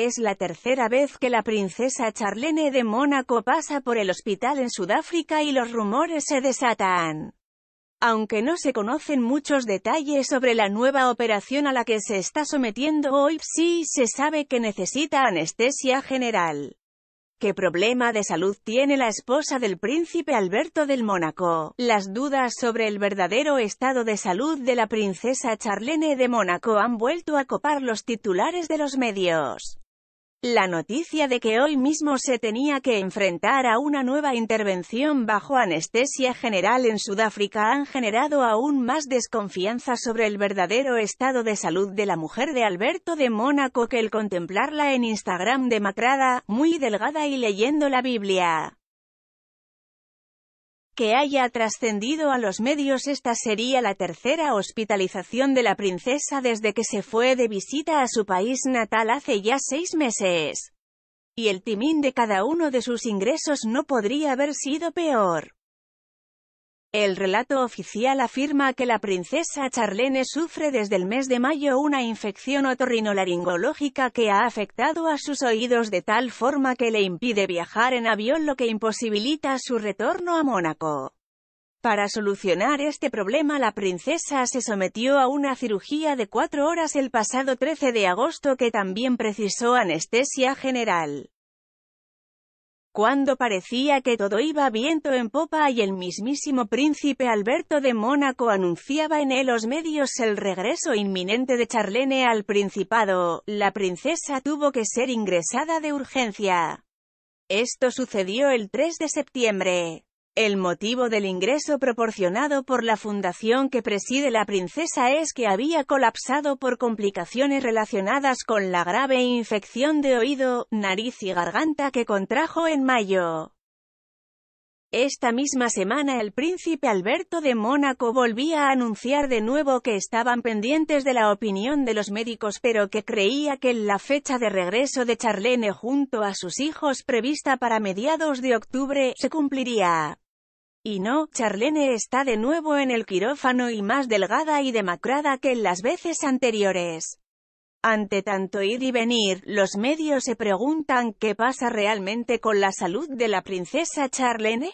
Es la tercera vez que la princesa Charlene de Mónaco pasa por el hospital en Sudáfrica y los rumores se desatan. Aunque no se conocen muchos detalles sobre la nueva operación a la que se está sometiendo hoy, sí se sabe que necesita anestesia general. ¿Qué problema de salud tiene la esposa del príncipe Alberto del Mónaco? Las dudas sobre el verdadero estado de salud de la princesa Charlene de Mónaco han vuelto a copar los titulares de los medios. La noticia de que hoy mismo se tenía que enfrentar a una nueva intervención bajo anestesia general en Sudáfrica han generado aún más desconfianza sobre el verdadero estado de salud de la mujer de Alberto de Mónaco que el contemplarla en Instagram demacrada, muy delgada y leyendo la Biblia que haya trascendido a los medios esta sería la tercera hospitalización de la princesa desde que se fue de visita a su país natal hace ya seis meses. Y el timín de cada uno de sus ingresos no podría haber sido peor. El relato oficial afirma que la princesa Charlene sufre desde el mes de mayo una infección otorrinolaringológica que ha afectado a sus oídos de tal forma que le impide viajar en avión lo que imposibilita su retorno a Mónaco. Para solucionar este problema la princesa se sometió a una cirugía de cuatro horas el pasado 13 de agosto que también precisó anestesia general. Cuando parecía que todo iba viento en popa y el mismísimo príncipe Alberto de Mónaco anunciaba en los medios el regreso inminente de Charlene al principado, la princesa tuvo que ser ingresada de urgencia. Esto sucedió el 3 de septiembre. El motivo del ingreso proporcionado por la fundación que preside la princesa es que había colapsado por complicaciones relacionadas con la grave infección de oído, nariz y garganta que contrajo en mayo. Esta misma semana el príncipe Alberto de Mónaco volvía a anunciar de nuevo que estaban pendientes de la opinión de los médicos pero que creía que la fecha de regreso de Charlene junto a sus hijos prevista para mediados de octubre, se cumpliría. Y no, Charlene está de nuevo en el quirófano y más delgada y demacrada que en las veces anteriores. Ante tanto ir y venir, los medios se preguntan qué pasa realmente con la salud de la princesa Charlene.